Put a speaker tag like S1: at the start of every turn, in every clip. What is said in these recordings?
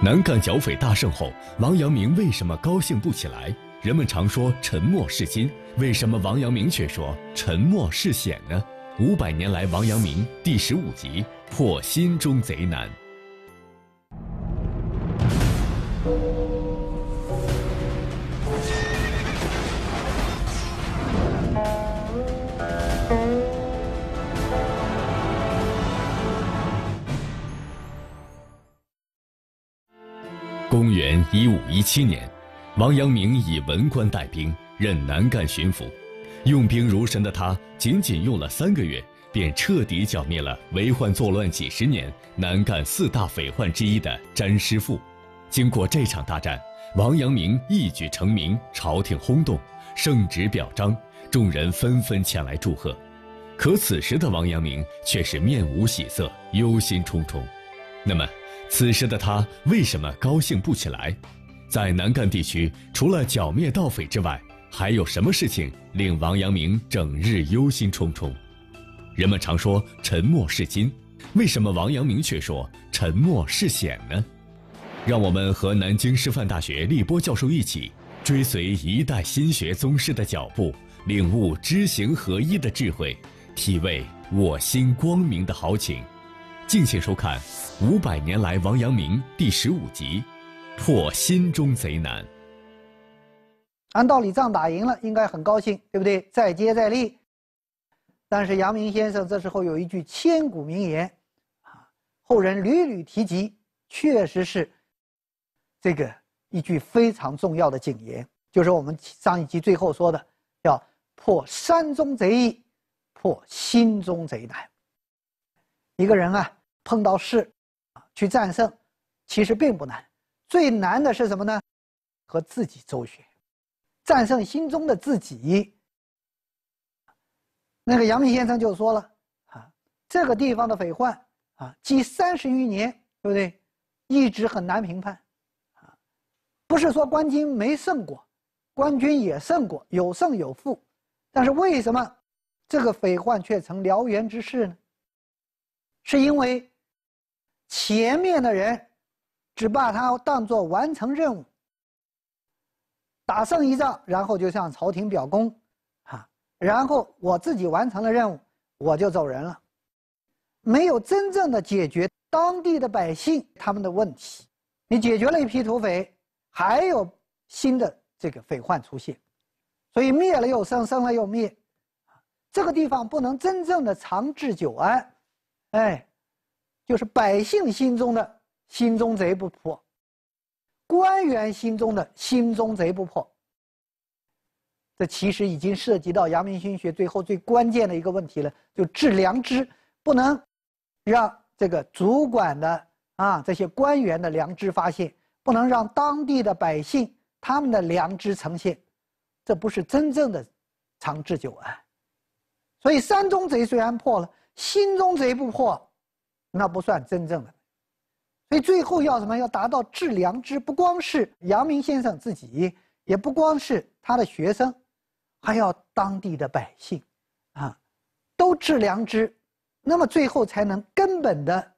S1: 南赣剿匪大胜后，王阳明为什么高兴不起来？人们常说沉默是金，为什么王阳明却说沉默是险呢？五百年来，王阳明第十五集破心中贼难。一五一七年，王阳明以文官带兵，任南赣巡抚。用兵如神的他，仅仅用了三个月，便彻底剿灭了为患作乱几十年南赣四大匪患之一的詹师傅。经过这场大战，王阳明一举成名，朝廷轰动，圣旨表彰，众人纷纷前来祝贺。可此时的王阳明却是面无喜色，忧心忡忡。那么？此时的他为什么高兴不起来？在南赣地区，除了剿灭盗匪之外，还有什么事情令王阳明整日忧心忡忡？人们常说沉默是金，为什么王阳明却说沉默是险呢？让我们和南京师范大学立波教授一起，追随一代心学宗师的脚步，领悟知行合一的智慧，体味我心光明的豪情。敬请收看。五百年来，王阳明第十五集：破心中贼难。
S2: 按道理，仗打赢了，应该很高兴，对不对？再接再厉。但是阳明先生这时候有一句千古名言，啊，后人屡屡提及，确实是这个一句非常重要的警言，就是我们上一集最后说的，叫“破山中贼易，破心中贼难”。一个人啊，碰到事。去战胜，其实并不难，最难的是什么呢？和自己周旋，战胜心中的自己。那个阳明先生就说了：“啊，这个地方的匪患啊，积三十余年，对不对？一直很难评判，啊，不是说官军没胜过，官军也胜过，有胜有负，但是为什么这个匪患却成燎原之势呢？是因为。”前面的人只把他当作完成任务、打胜一仗，然后就向朝廷表功，啊，然后我自己完成了任务，我就走人了，没有真正的解决当地的百姓他们的问题。你解决了一批土匪，还有新的这个匪患出现，所以灭了又生，生了又灭，这个地方不能真正的长治久安，哎。就是百姓心中的心中贼不破，官员心中的心中贼不破。这其实已经涉及到阳明心学最后最关键的一个问题了，就治良知不能让这个主管的啊这些官员的良知发现，不能让当地的百姓他们的良知呈现，这不是真正的长治久安。所以山中贼虽然破了，心中贼不破。那不算真正的，所以最后要什么？要达到致良知，不光是阳明先生自己，也不光是他的学生，还要当地的百姓，啊，都致良知，那么最后才能根本的，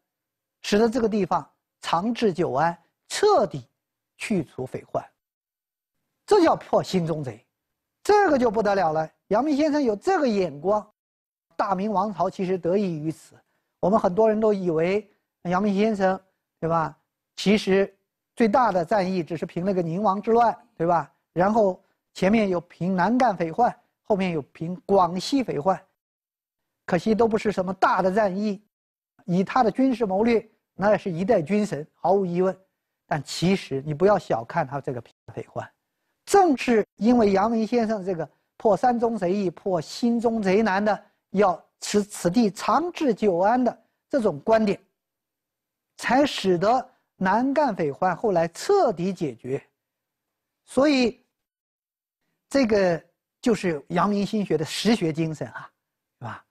S2: 使得这个地方长治久安，彻底去除匪患。这叫破心中贼，这个就不得了了。阳明先生有这个眼光，大明王朝其实得益于此。我们很多人都以为杨明先生，对吧？其实最大的战役只是平了个宁王之乱，对吧？然后前面有平南赣匪患，后面有平广西匪患，可惜都不是什么大的战役。以他的军事谋略，那也是一代军神，毫无疑问。但其实你不要小看他这个匪患，正是因为杨明先生这个破山宗贼易，破心宗贼难的要。此此地长治久安的这种观点，才使得南赣匪患后来彻底解决。所以，这个就是阳明心学的实学精神啊，是吧？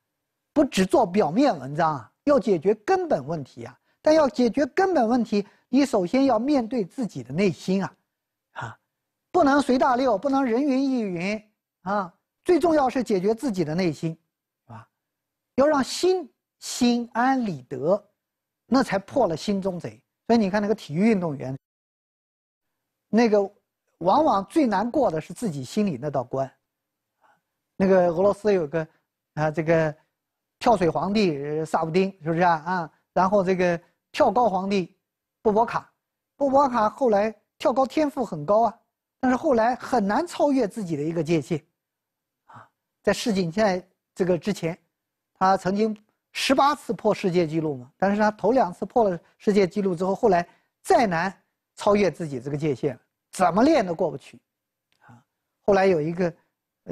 S2: 不只做表面文章啊，要解决根本问题啊。但要解决根本问题，你首先要面对自己的内心啊，啊，不能随大流，不能人云亦云啊。最重要是解决自己的内心。要让心心安理得，那才破了心中贼。所以你看那个体育运动员，那个往往最难过的是自己心里那道关。那个俄罗斯有个啊，这个跳水皇帝萨布丁是不是啊？啊，然后这个跳高皇帝，布博卡，布博卡后来跳高天赋很高啊，但是后来很难超越自己的一个界限啊。在世锦赛这个之前。他曾经十八次破世界纪录嘛，但是他头两次破了世界纪录之后，后来再难超越自己这个界限，怎么练都过不去，啊，后来有一个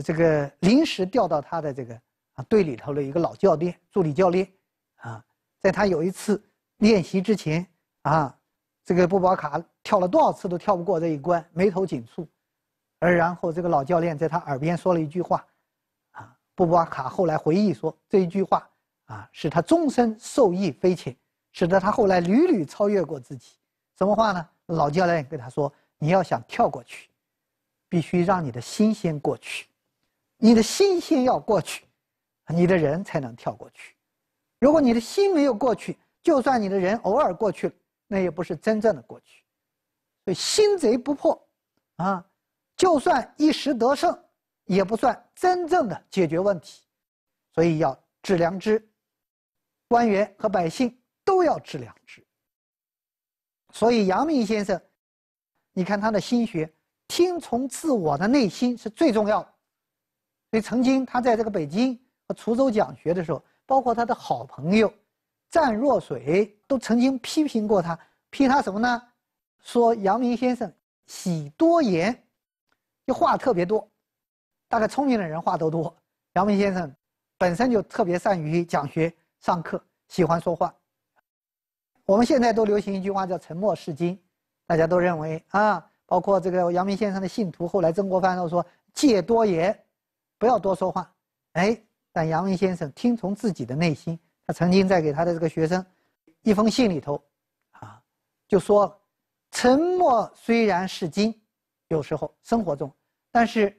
S2: 这个临时调到他的这个啊队里头的一个老教练助理教练，啊，在他有一次练习之前啊，这个布包卡跳了多少次都跳不过这一关，眉头紧蹙，而然后这个老教练在他耳边说了一句话。布勃卡后来回忆说：“这一句话啊，使他终身受益匪浅，使得他后来屡屡超越过自己。什么话呢？老教练跟他说：‘你要想跳过去，必须让你的心先过去，你的心先要过去，你的人才能跳过去。如果你的心没有过去，就算你的人偶尔过去了，那也不是真正的过去。’所以心贼不破啊，就算一时得胜。”也不算真正的解决问题，所以要致良知。官员和百姓都要致良知。所以阳明先生，你看他的心学，听从自我的内心是最重要的。所以曾经他在这个北京和滁州讲学的时候，包括他的好朋友湛若水，都曾经批评过他，批他什么呢？说阳明先生喜多言，就话特别多。大概聪明的人话都多，阳明先生本身就特别善于讲学、上课，喜欢说话。我们现在都流行一句话叫“沉默是金”，大家都认为啊，包括这个阳明先生的信徒，后来曾国藩都说戒多言，不要多说话。哎，但阳明先生听从自己的内心，他曾经在给他的这个学生一封信里头，啊，就说：“沉默虽然是金，有时候生活中，但是。”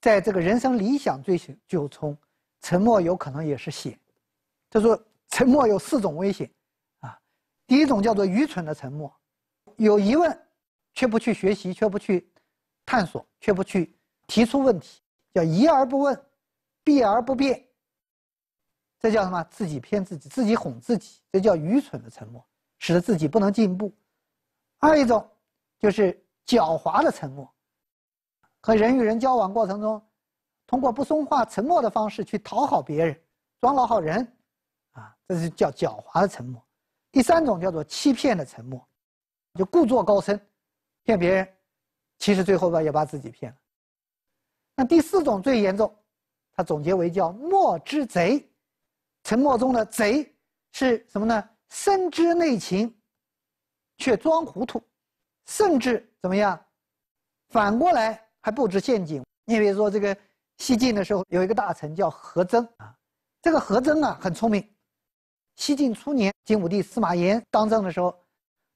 S2: 在这个人生理想追寻就中，沉默有可能也是险。他说，沉默有四种危险，啊，第一种叫做愚蠢的沉默，有疑问，却不去学习，却不去探索，却不去提出问题，叫疑而不问，避而不辩。这叫什么？自己骗自己，自己哄自己，这叫愚蠢的沉默，使得自己不能进步。二一种，就是狡猾的沉默。和人与人交往过程中，通过不说话、沉默的方式去讨好别人，装老好人，啊，这是叫狡猾的沉默。第三种叫做欺骗的沉默，就故作高深，骗别人，其实最后吧也把自己骗了。那第四种最严重，他总结为叫“默之贼”，沉默中的“贼”是什么呢？深知内情，却装糊涂，甚至怎么样，反过来。还布置陷阱。你比如说这个，西晋的时候有一个大臣叫何曾啊，这个何曾啊很聪明。西晋初年，晋武帝司马炎当政的时候，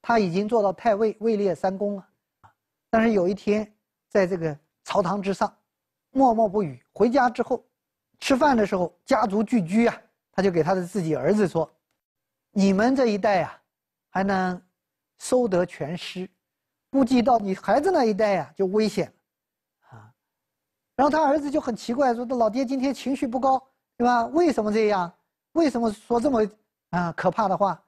S2: 他已经做到太尉，位列三公了。但是有一天，在这个朝堂之上，默默不语。回家之后，吃饭的时候，家族聚居啊，他就给他的自己儿子说：“你们这一代啊，还能收得全尸，估计到你孩子那一代啊，就危险了。”然后他儿子就很奇怪，说：“老爹今天情绪不高，对吧？为什么这样？为什么说这么啊可怕的话？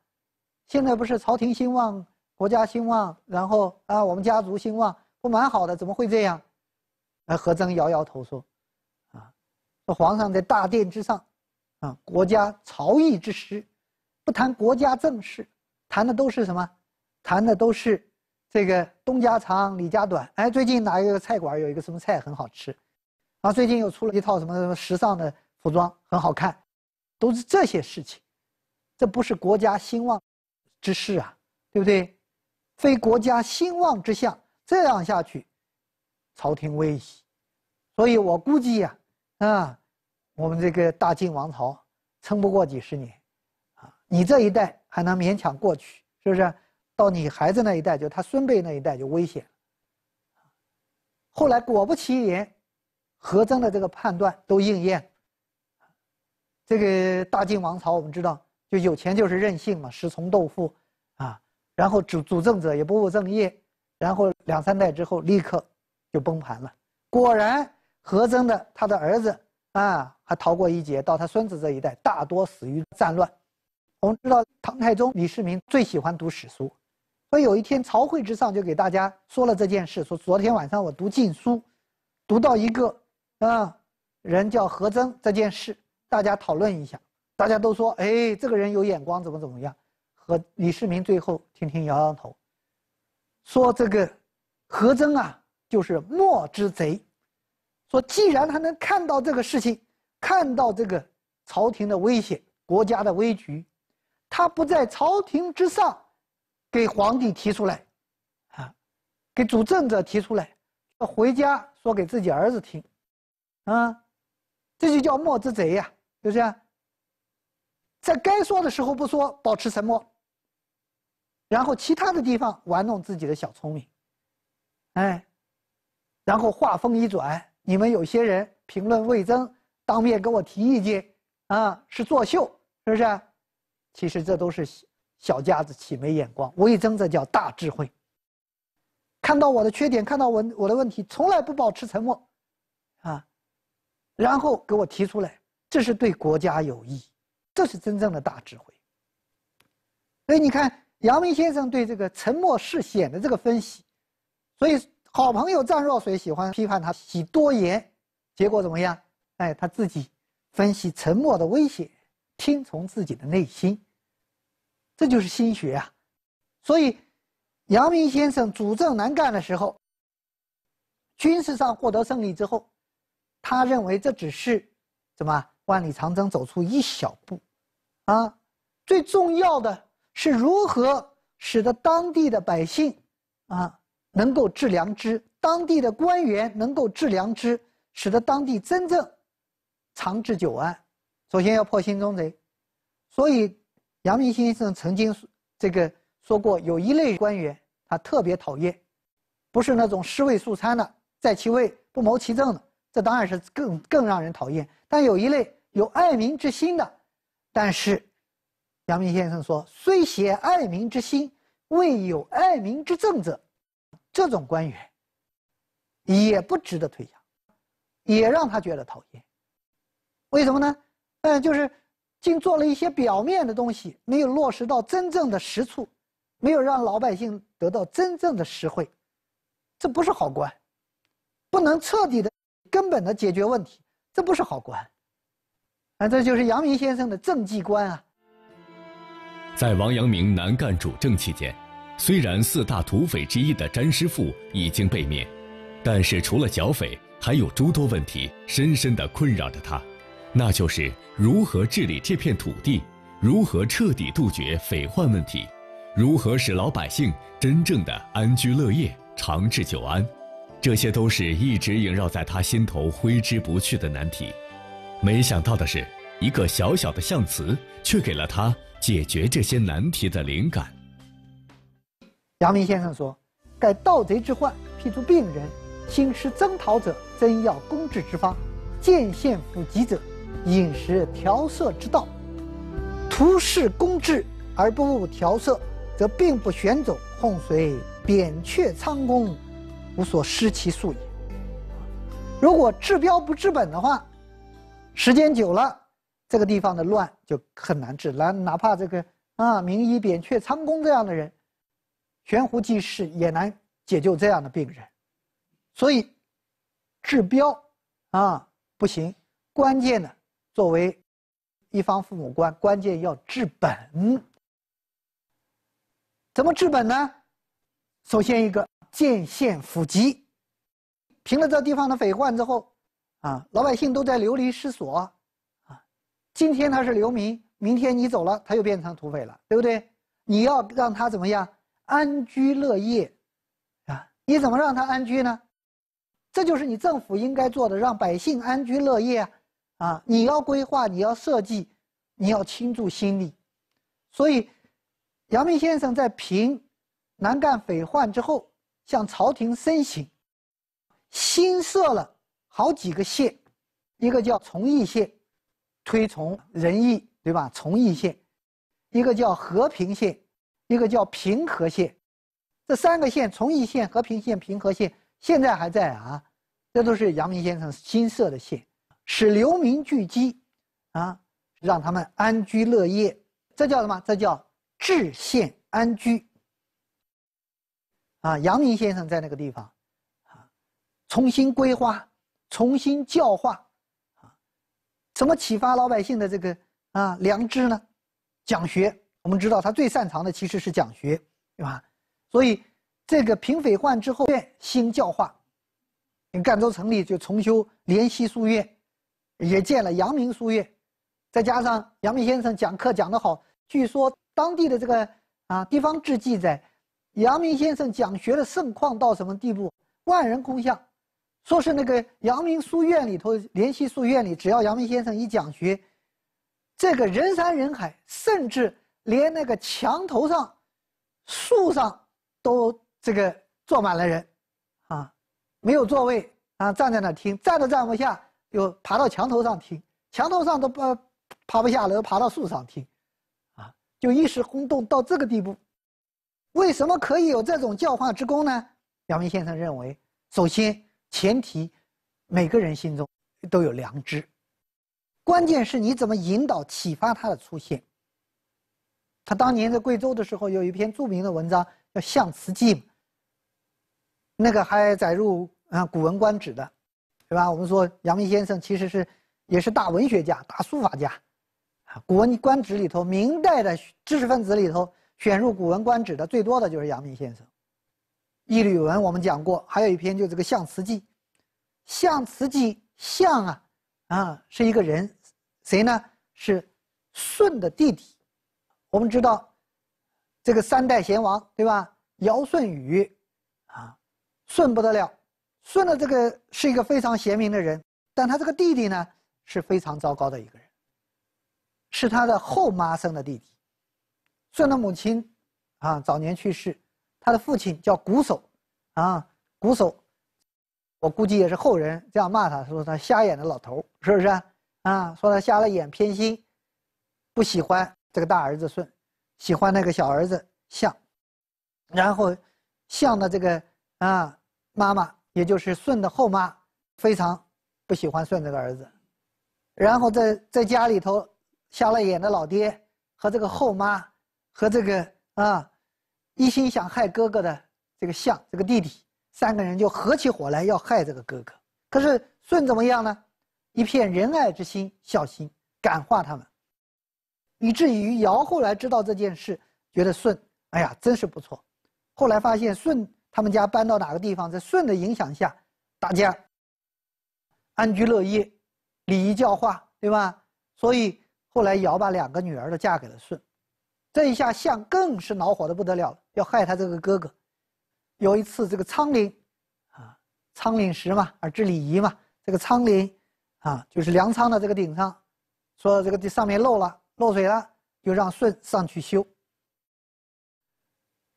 S2: 现在不是朝廷兴旺，国家兴旺，然后啊我们家族兴旺，不蛮好的？怎么会这样？”哎，何曾摇摇头说：“啊，皇上在大殿之上，啊国家朝议之时，不谈国家政事，谈的都是什么？谈的都是这个东家长李家短。哎，最近哪一个菜馆有一个什么菜很好吃？”啊，最近又出了一套什么什么时尚的服装，很好看，都是这些事情，这不是国家兴旺之势啊，对不对？非国家兴旺之象，这样下去，朝廷危矣。所以我估计呀，啊，我们这个大晋王朝撑不过几十年，啊，你这一代还能勉强过去，是不是？到你孩子那一代，就他孙辈那一代就危险了。后来果不其然。何曾的这个判断都应验。这个大晋王朝，我们知道，就有钱就是任性嘛，食从豆腐，啊，然后主主政者也不务正业，然后两三代之后立刻就崩盘了。果然，何曾的他的儿子啊还逃过一劫，到他孙子这一代，大多死于战乱。我们知道，唐太宗李世民最喜欢读史书，说有一天朝会之上就给大家说了这件事，说昨天晚上我读《晋书》，读到一个。啊，人叫何曾这件事大家讨论一下。大家都说，哎，这个人有眼光，怎么怎么样？和李世民最后，听听摇摇头，说这个何曾啊，就是莫之贼。说既然他能看到这个事情，看到这个朝廷的危险、国家的危局，他不在朝廷之上给皇帝提出来，啊，给主政者提出来，回家说给自己儿子听。啊，这就叫莫之贼呀，是不是？在该说的时候不说，保持沉默。然后其他的地方玩弄自己的小聪明，哎，然后话锋一转，你们有些人评论魏征，当面给我提意见，啊，是作秀是不是？其实这都是小家子气，没眼光。魏征这叫大智慧。看到我的缺点，看到我我的问题，从来不保持沉默。然后给我提出来，这是对国家有益，这是真正的大智慧。所以你看，阳明先生对这个沉默是险的这个分析，所以好朋友张若水喜欢批判他喜多言，结果怎么样？哎，他自己分析沉默的危险，听从自己的内心，这就是心学啊。所以，阳明先生主政难干的时候，军事上获得胜利之后。他认为这只是怎么万里长征走出一小步，啊，最重要的是如何使得当地的百姓啊能够致良知，当地的官员能够致良知，使得当地真正长治久安。首先要破心中贼，所以阳明先生曾经这个说过，有一类官员他特别讨厌，不是那种尸位素餐的，在其位不谋其政的。这当然是更更让人讨厌，但有一类有爱民之心的，但是，阳明先生说，虽写爱民之心，未有爱民之政者，这种官员也不值得推扬，也让他觉得讨厌。为什么呢？嗯，就是，尽做了一些表面的东西，没有落实到真正的实处，没有让老百姓得到真正的实惠，这不是好官，不能彻底的。根本的解决问题，这不是好官。啊，这就是阳明先生的政绩观啊。
S1: 在王阳明南赣主政期间，虽然四大土匪之一的詹师傅已经被灭，但是除了剿匪，还有诸多问题深深的困扰着他，那就是如何治理这片土地，如何彻底杜绝匪患问题，如何使老百姓真正的安居乐业、长治久安。这些都是一直萦绕在他心头挥之不去的难题。没想到的是，一个小小的象词，却给了他解决这些难题的灵感。
S2: 阳明先生说：“盖盗贼之患，譬如病人，兴师征讨者，真要攻治之方；见县府疾者，饮食调色之道。图恃攻治而不务调色，则病不旋走，洪随扁鹊、苍弓。无所失其素也。如果治标不治本的话，时间久了，这个地方的乱就很难治。难，哪怕这个啊，名医扁鹊、仓公这样的人，悬壶济世也难解救这样的病人。所以，治标啊不行，关键的作为一方父母官，关键要治本。怎么治本呢？首先一个。建县抚辑，平了这地方的匪患之后，啊，老百姓都在流离失所，啊，今天他是流民，明天你走了，他又变成土匪了，对不对？你要让他怎么样安居乐业，啊，你怎么让他安居呢？这就是你政府应该做的，让百姓安居乐业，啊，你要规划，你要设计，你要倾注心力。所以，阳明先生在平南赣匪患之后。向朝廷申请，新设了好几个县，一个叫崇义县，推崇仁义，对吧？崇义县，一个叫和平县，一个叫平和县，这三个县，崇义县、和平县、平和县现在还在啊，这都是阳明先生新设的县，使流民聚居，啊，让他们安居乐业，这叫什么？这叫置县安居。啊，阳明先生在那个地方，啊，重新规划，重新教化，啊，怎么启发老百姓的这个啊良知呢？讲学，我们知道他最擅长的其实是讲学，对吧？所以这个平匪患之后，兴教化，赣州城里就重修濂溪书院，也建了阳明书院，再加上阳明先生讲课讲得好，据说当地的这个啊地方志记载。阳明先生讲学的盛况到什么地步？万人空巷，说是那个阳明书院里头，联溪书院里，只要阳明先生一讲学，这个人山人海，甚至连那个墙头上、树上都这个坐满了人，啊，没有座位啊，站在那听，站都站不下，又爬到墙头上听，墙头上都不爬不下楼，爬到树上听，啊，就一时轰动到这个地步。为什么可以有这种教化之功呢？阳明先生认为，首先前提，每个人心中都有良知，关键是你怎么引导启发它的出现。他当年在贵州的时候，有一篇著名的文章叫《象辞记》，那个还载入啊《古文观止》的，是吧？我们说阳明先生其实是也是大文学家、大书法家，啊，《古文观止》里头明代的知识分子里头。选入《古文观止》的最多的就是阳明先生，一缕文我们讲过，还有一篇就是这个《象辞记》。《象辞记》象啊，啊是一个人，谁呢？是舜的弟弟。我们知道这个三代贤王对吧？尧舜禹，啊，舜不得了，舜的这个是一个非常贤明的人，但他这个弟弟呢是非常糟糕的一个人，是他的后妈生的弟弟。舜的母亲，啊，早年去世，他的父亲叫瞽叟，啊，瞽叟，我估计也是后人这样骂他，说他瞎眼的老头，是不是？啊，说他瞎了眼偏心，不喜欢这个大儿子舜，喜欢那个小儿子象，然后，象的这个啊，妈妈也就是舜的后妈，非常不喜欢舜这个儿子，然后在在家里头，瞎了眼的老爹和这个后妈。和这个啊，一心想害哥哥的这个相这个弟弟，三个人就合起伙来要害这个哥哥。可是舜怎么样呢？一片仁爱之心、孝心感化他们，以至于尧后来知道这件事，觉得舜哎呀真是不错。后来发现舜他们家搬到哪个地方，在舜的影响下，大家安居乐业，礼仪教化，对吧？所以后来尧把两个女儿都嫁给了舜。这一下相更是恼火的不得了了，要害他这个哥哥。有一次，这个仓廪啊，仓廪实嘛，而知礼仪嘛。这个仓廪啊，就是粮仓的这个顶上，说这个这上面漏了，漏水了，就让舜上去修。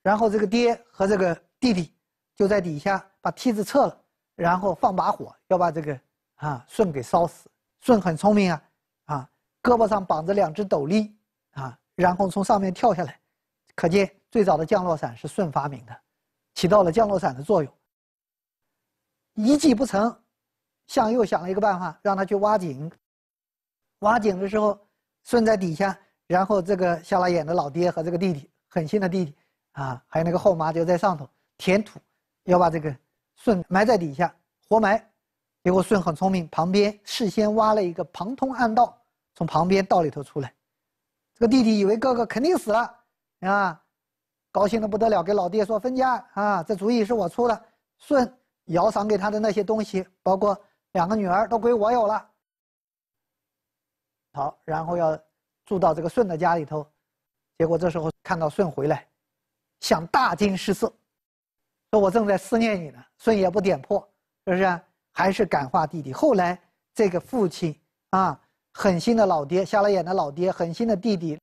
S2: 然后这个爹和这个弟弟就在底下把梯子撤了，然后放把火，要把这个啊舜给烧死。舜很聪明啊，啊，胳膊上绑着两只斗笠啊。然后从上面跳下来，可见最早的降落伞是舜发明的，起到了降落伞的作用。一计不成，向右想了一个办法，让他去挖井。挖井的时候，舜在底下，然后这个瞎了眼的老爹和这个弟弟，狠心的弟弟啊，还有那个后妈就在上头填土，要把这个舜埋在底下，活埋。结果舜很聪明，旁边事先挖了一个旁通暗道，从旁边道里头出来。这个弟弟以为哥哥肯定死了，啊，高兴的不得了，给老爹说分家啊，这主意是我出的，舜摇赏给他的那些东西，包括两个女儿，都归我有了。好，然后要住到这个舜的家里头，结果这时候看到舜回来，想大惊失色，说我正在思念你呢。舜也不点破，是不是？还是感化弟弟。后来这个父亲啊。狠心的老爹、瞎了眼的老爹、狠心的弟弟，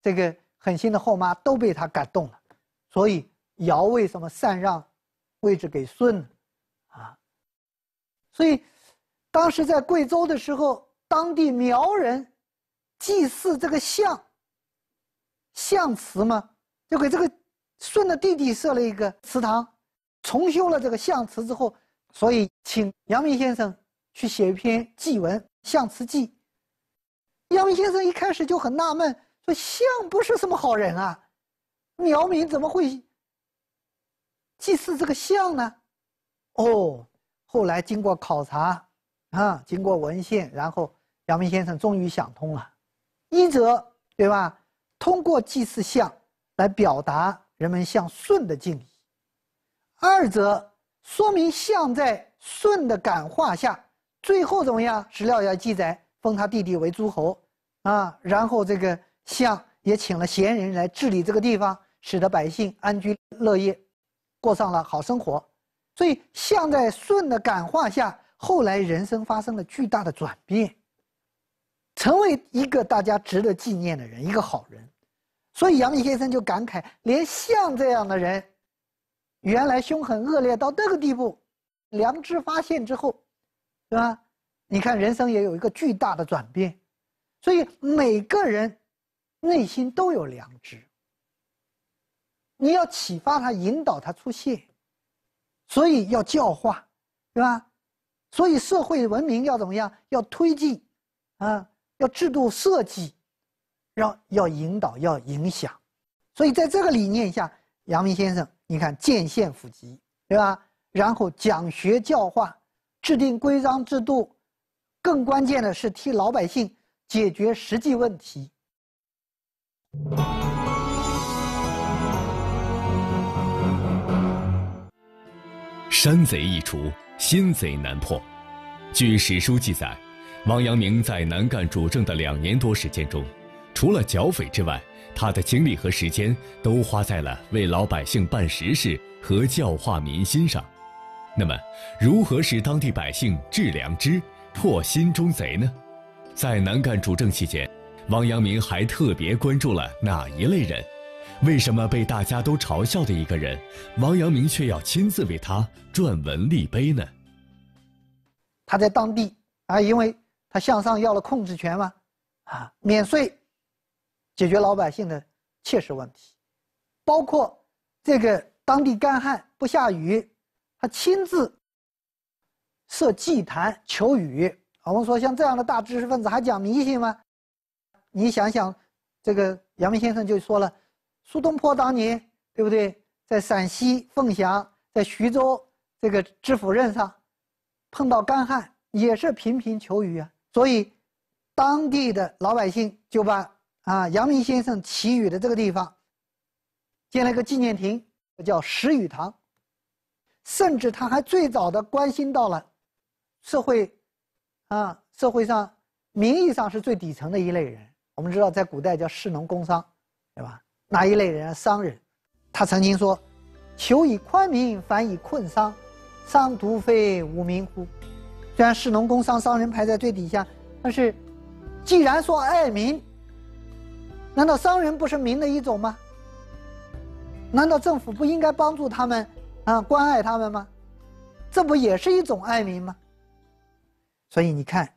S2: 这个狠心的后妈都被他感动了，所以尧为什么禅让，位置给舜，啊？所以，当时在贵州的时候，当地苗人，祭祀这个象，象祠嘛，就给这个舜的弟弟设了一个祠堂，重修了这个象祠之后，所以请阳明先生去写一篇祭文《象祠记》。阳明先生一开始就很纳闷，说相不是什么好人啊，苗民怎么会祭祀这个相呢？哦，后来经过考察，啊，经过文献，然后阳明先生终于想通了：一则对吧？通过祭祀相来表达人们向舜的敬意；二者，说明相在舜的感化下，最后怎么样？史料要记载封他弟弟为诸侯。啊，然后这个象也请了贤人来治理这个地方，使得百姓安居乐业，过上了好生活。所以象在舜的感化下，后来人生发生了巨大的转变，成为一个大家值得纪念的人，一个好人。所以杨明先生就感慨，连象这样的人，原来凶狠恶劣到那个地步，良知发现之后，对吧？你看人生也有一个巨大的转变。所以每个人内心都有良知，你要启发他，引导他出现，所以要教化，对吧？所以社会文明要怎么样？要推进，啊，要制度设计，让要引导，要影响。所以在这个理念下，阳明先生，你看建县府及，对吧？然后讲学教化，制定规章制度，更关键的是替老百姓。解决实际问题。
S1: 山贼易除，心贼难破。据史书记载，王阳明在南赣主政的两年多时间中，除了剿匪之外，他的精力和时间都花在了为老百姓办实事和教化民心上。那么，如何使当地百姓治良知、破心中贼呢？在南赣主政期间，王阳明还特别关注了哪一类人？为什么被大家都嘲笑的一个人，王阳明却要亲自为他撰文立碑呢？
S2: 他在当地啊，因为他向上要了控制权嘛，啊，免税，解决老百姓的切实问题，包括这个当地干旱不下雨，他亲自设祭坛求雨。我们说，像这样的大知识分子还讲迷信吗？你想想，这个阳明先生就说了，苏东坡当年，对不对？在陕西凤翔，在徐州这个知府任上，碰到干旱也是频频求雨啊。所以，当地的老百姓就把啊阳明先生祈雨的这个地方建了个纪念亭，叫石雨堂。甚至他还最早的关心到了社会。啊，社会上名义上是最底层的一类人，我们知道在古代叫士农工商，对吧？哪一类人？商人，他曾经说：“求以宽民，反以困商，商独非无民乎？”虽然士农工商商人排在最底下，但是既然说爱民，难道商人不是民的一种吗？难道政府不应该帮助他们啊，关爱他们吗？这不也是一种爱民吗？所以你看，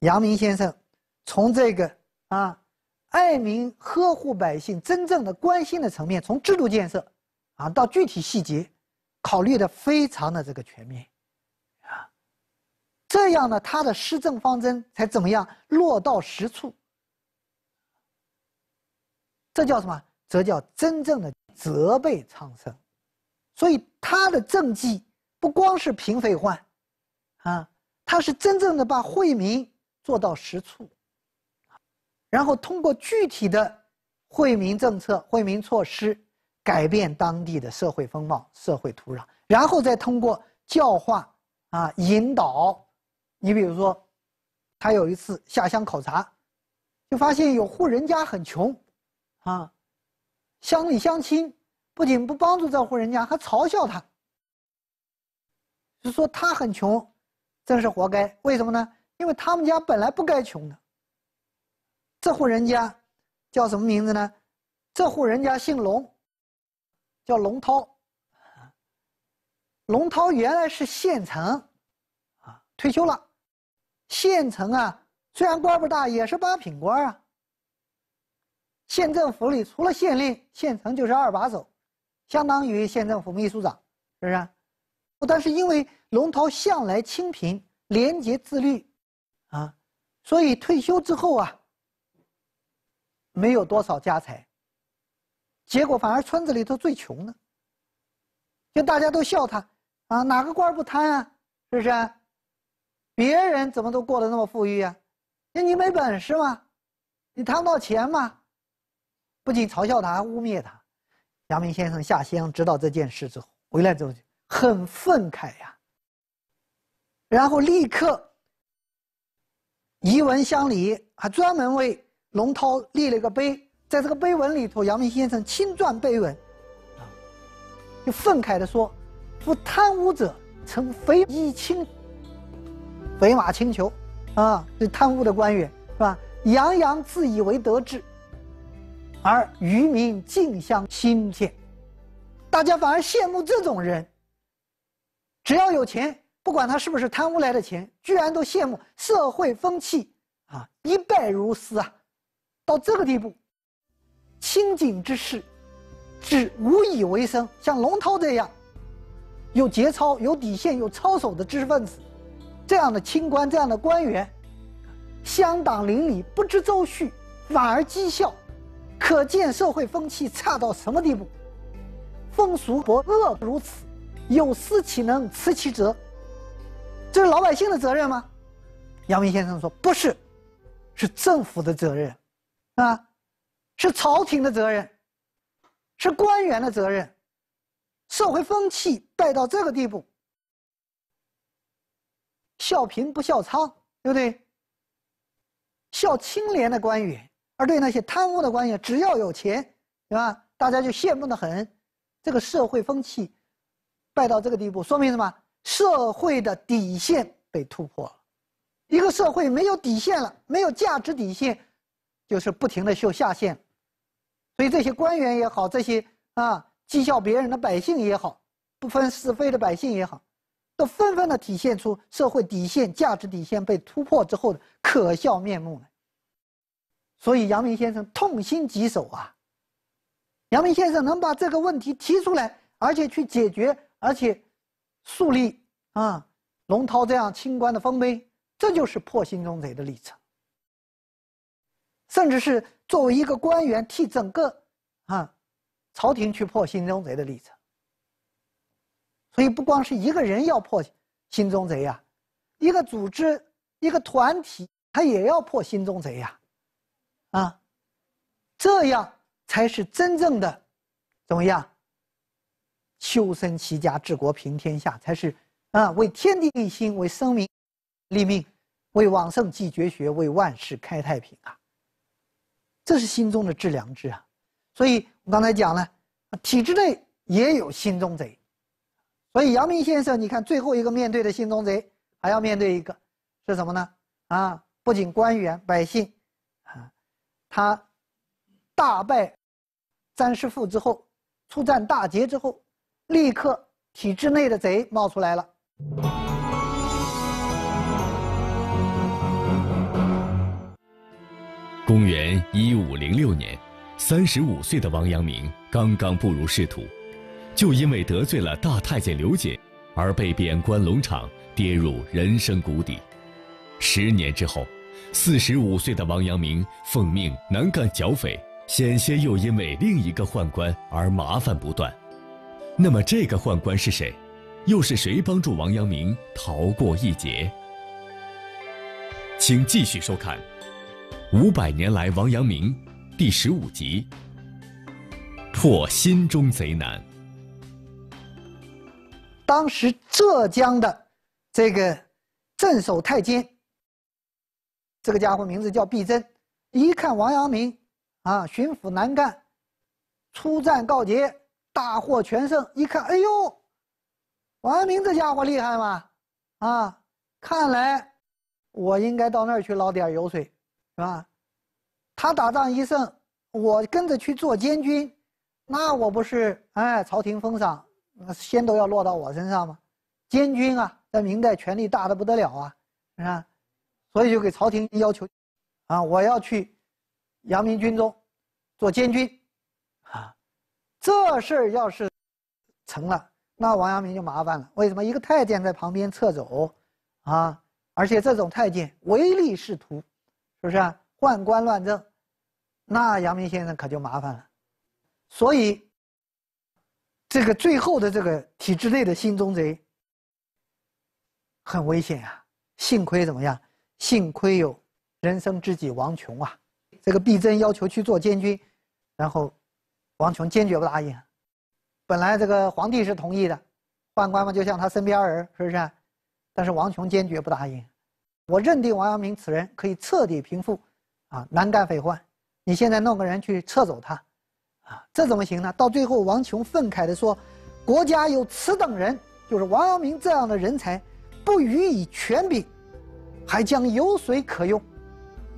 S2: 阳明先生从这个啊，爱民、呵护百姓、真正的关心的层面，从制度建设啊到具体细节，考虑的非常的这个全面啊，这样呢，他的施政方针才怎么样落到实处？这叫什么？这叫真正的责备苍生。所以他的政绩不光是平匪患啊。他是真正的把惠民做到实处，然后通过具体的惠民政策、惠民措施，改变当地的社会风貌、社会土壤，然后再通过教化啊引导。你比如说，他有一次下乡考察，就发现有户人家很穷，啊，乡里乡亲不仅不帮助这户人家，还嘲笑他，就说他很穷。真是活该！为什么呢？因为他们家本来不该穷的。这户人家叫什么名字呢？这户人家姓龙，叫龙涛。龙涛原来是县城啊，退休了。县城啊，虽然官不大，也是八品官啊。县政府里除了县令，县城就是二把手，相当于县政府秘书长，是不是？但是因为。龙涛向来清贫廉洁自律，啊，所以退休之后啊，没有多少家财。结果反而村子里头最穷呢，就大家都笑他，啊，哪个官不贪啊？是不是？别人怎么都过得那么富裕啊？那你没本事吗？你贪不到钱吗？不仅嘲笑他，还污蔑他。阳明先生下乡知道这件事之后，回来之后就很愤慨呀。然后立刻移文乡里，还专门为龙涛立了一个碑。在这个碑文里头，杨明先生亲撰碑文，啊，就愤慨地说：“夫贪污者，乘肥衣轻，肥马轻裘，啊，这贪污的官员是吧？洋洋自以为得志，而愚民竞相心羡，大家反而羡慕这种人，只要有钱。”不管他是不是贪污来的钱，居然都羡慕社会风气，啊，一败如斯啊！到这个地步，清景之士，只无以为生。像龙涛这样，有节操、有底线、有操守的知识分子，这样的清官、这样的官员，乡党邻里不知周序，反而讥笑，可见社会风气差到什么地步。风俗博恶如此，有失岂能辞其责？这是老百姓的责任吗？阳明先生说不是，是政府的责任，啊，是朝廷的责任，是官员的责任，社会风气败到这个地步，笑贫不笑娼，对不对？笑清廉的官员，而对那些贪污的官员，只要有钱，对吧？大家就羡慕的很，这个社会风气败到这个地步，说明什么？社会的底线被突破了，一个社会没有底线了，没有价值底线，就是不停的秀下限，所以这些官员也好，这些啊讥笑别人的百姓也好，不分是非的百姓也好，都纷纷的体现出社会底线、价值底线被突破之后的可笑面目来。所以阳明先生痛心疾首啊！阳明先生能把这个问题提出来，而且去解决，而且。树立啊，龙涛这样清官的丰碑，这就是破心中贼的历程。甚至是作为一个官员，替整个啊朝廷去破心中贼的历程。所以，不光是一个人要破心中贼呀，一个组织、一个团体，他也要破心中贼呀。啊，这样才是真正的怎么样？修身齐家治国平天下才是啊，为天地立心，为生民立命，为往圣继绝学，为万世开太平啊！这是心中的致良知啊！所以我刚才讲了，体制内也有心中贼，所以阳明先生，你看最后一个面对的心中贼，还要面对一个是什么呢？啊，不仅官员百姓啊，他大败詹师傅之后，出战大捷之后。立刻，体制内的贼冒出来了。
S1: 公元一五零六年，三十五岁的王阳明刚刚步入仕途，就因为得罪了大太监刘瑾，而被贬官龙场，跌入人生谷底。十年之后，四十五岁的王阳明奉命南赣剿匪，险些又因为另一个宦官而麻烦不断。那么这个宦官是谁？又是谁帮助王阳明逃过一劫？请继续收看《五百年来王阳明》第十五集：破心中贼难。
S2: 当时浙江的这个镇守太监，这个家伙名字叫毕真，一看王阳明啊，巡抚难干，出战告捷。大获全胜，一看，哎呦，王阳明这家伙厉害嘛，啊，看来我应该到那儿去捞点油水，是吧？他打仗一胜，我跟着去做监军，那我不是哎，朝廷封赏，先都要落到我身上吗？监军啊，在明代权力大的不得了啊，你看，所以就给朝廷要求，啊，我要去阳明军中做监军。这事儿要是成了，那王阳明就麻烦了。为什么？一个太监在旁边侧走，啊，而且这种太监唯利是图，是不是？啊？宦官乱政，那阳明先生可就麻烦了。所以，这个最后的这个体制内的心中贼很危险啊。幸亏怎么样？幸亏有人生知己王琼啊。这个毕真要求去做监军，然后。王琼坚决不答应，本来这个皇帝是同意的，宦官嘛就像他身边人是不是？但是王琼坚决不答应，我认定王阳明此人可以彻底平复，啊，难干匪患，你现在弄个人去撤走他，啊，这怎么行呢？到最后，王琼愤慨地说：“国家有此等人，就是王阳明这样的人才，不予以权柄，还将有谁可用？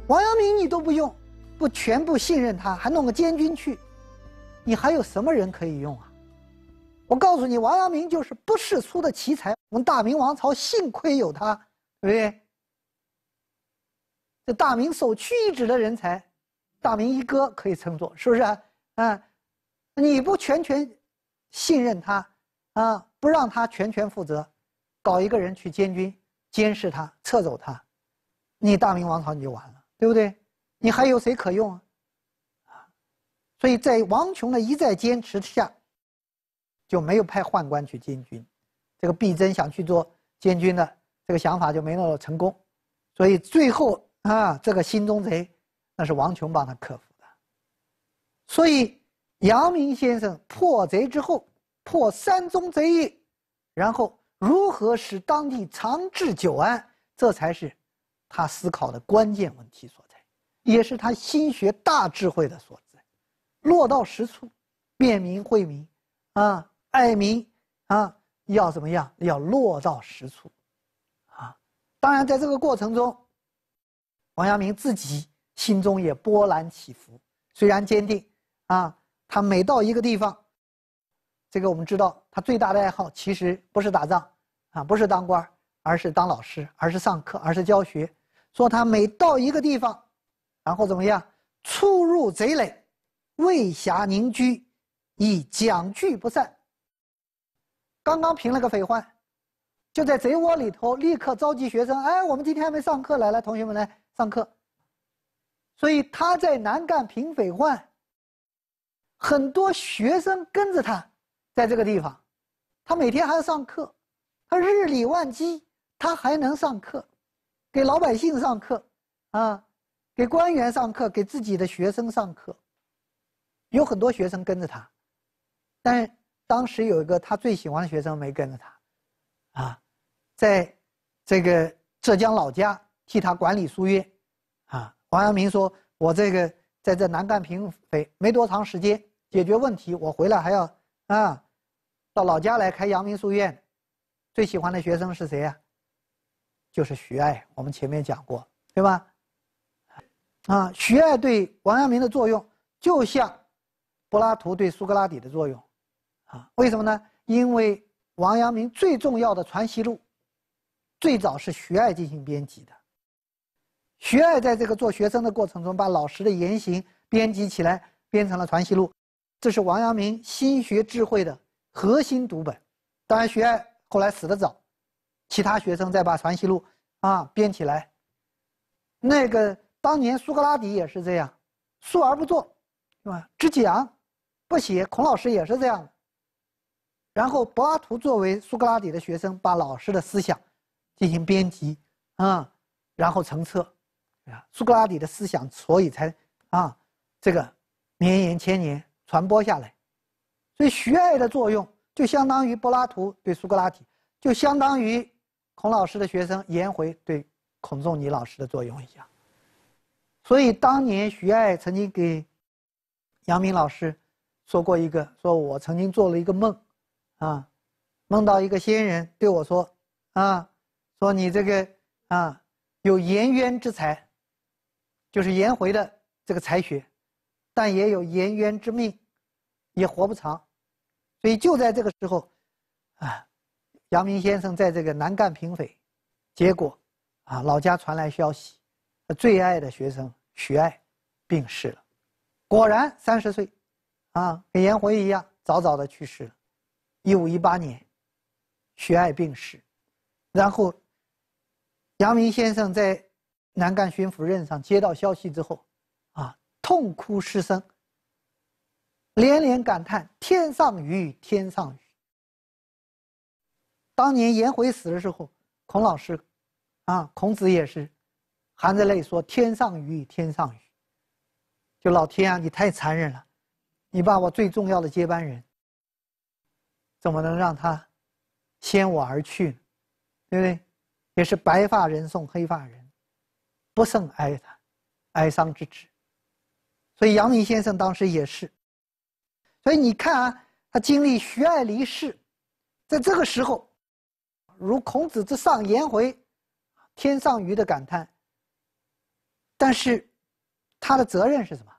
S2: 王阳明你都不用，不全部信任他，还弄个监军去。”你还有什么人可以用啊？我告诉你，王阳明就是不世出的奇才。我们大明王朝幸亏有他，对不对？这大明首屈一指的人才，大明一哥可以称作，是不是啊？你不全权信任他，啊，不让他全权负责，搞一个人去监军监视他，撤走他，你大明王朝你就完了，对不对？你还有谁可用啊？所以在王琼的一再坚持下，就没有派宦官去监军，这个毕真想去做监军的这个想法就没那么成功，所以最后啊，这个心中贼，那是王琼帮他克服的。所以阳明先生破贼之后，破三宗贼业，然后如何使当地长治久安，这才是他思考的关键问题所在，也是他心学大智慧的所在。落到实处，便民惠民，啊，爱民啊，要怎么样？要落到实处，啊，当然，在这个过程中，王阳明自己心中也波澜起伏。虽然坚定，啊，他每到一个地方，这个我们知道，他最大的爱好其实不是打仗，啊，不是当官，而是当老师，而是上课，而是教学。说他每到一个地方，然后怎么样，出入贼垒。未霞凝居，以讲聚不散。刚刚平了个匪患，就在贼窝里头立刻召集学生。哎，我们今天还没上课，来来，同学们来上课。所以他在南干平匪患，很多学生跟着他，在这个地方，他每天还要上课，他日理万机，他还能上课，给老百姓上课，啊，给官员上课，给自己的学生上课。有很多学生跟着他，但当时有一个他最喜欢的学生没跟着他，啊，在这个浙江老家替他管理书院，啊，王阳明说：“我这个在这南赣平匪没多长时间，解决问题，我回来还要啊，到老家来开阳明书院。最喜欢的学生是谁呀？就是徐爱，我们前面讲过，对吧？啊，徐爱对王阳明的作用就像。”柏拉图对苏格拉底的作用，啊，为什么呢？因为王阳明最重要的《传习录》，最早是徐爱进行编辑的。徐爱在这个做学生的过程中，把老师的言行编辑起来，编成了《传习录》，这是王阳明心学智慧的核心读本。当然，徐爱后来死的早，其他学生再把《传习录》啊编起来。那个当年苏格拉底也是这样，述而不作，是吧？只讲。不写，孔老师也是这样。然后柏拉图作为苏格拉底的学生，把老师的思想进行编辑，啊，然后成册，啊，苏格拉底的思想，所以才啊，这个绵延千年传播下来。所以徐爱的作用，就相当于柏拉图对苏格拉底，就相当于孔老师的学生颜回对孔仲尼老师的作用一样。所以当年徐爱曾经给杨明老师。说过一个，说我曾经做了一个梦，啊，梦到一个仙人对我说，啊，说你这个啊，有颜渊之才，就是颜回的这个才学，但也有颜渊之命，也活不长，所以就在这个时候，啊，阳明先生在这个南赣平匪，结果，啊，老家传来消息，最爱的学生徐爱，病逝了，果然三十岁。啊，跟颜回一样早早的去世了。一五一八年，徐爱病逝。然后，杨明先生在南赣巡抚任上接到消息之后，啊，痛哭失声，连连感叹：“天上雨，天上雨。”当年颜回死的时候，孔老师，啊，孔子也是含着泪说：“天上雨，天上雨。”就老天啊，你太残忍了。你把我最重要的接班人，怎么能让他先我而去？对不对？也是白发人送黑发人，不胜哀叹，哀伤之至。所以杨明先生当时也是。所以你看啊，他经历徐爱离世，在这个时候，如孔子之上颜回，天上鱼的感叹。但是，他的责任是什么？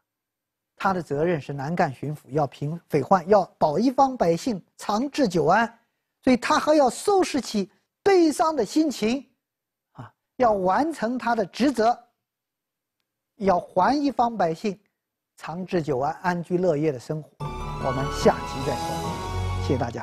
S2: 他的责任是南赣巡抚，要平匪患，要保一方百姓长治久安，所以他还要收拾起悲伤的心情，啊，要完成他的职责，要还一方百姓长治久安、安居乐业的生活。我们下期再说，谢谢大家。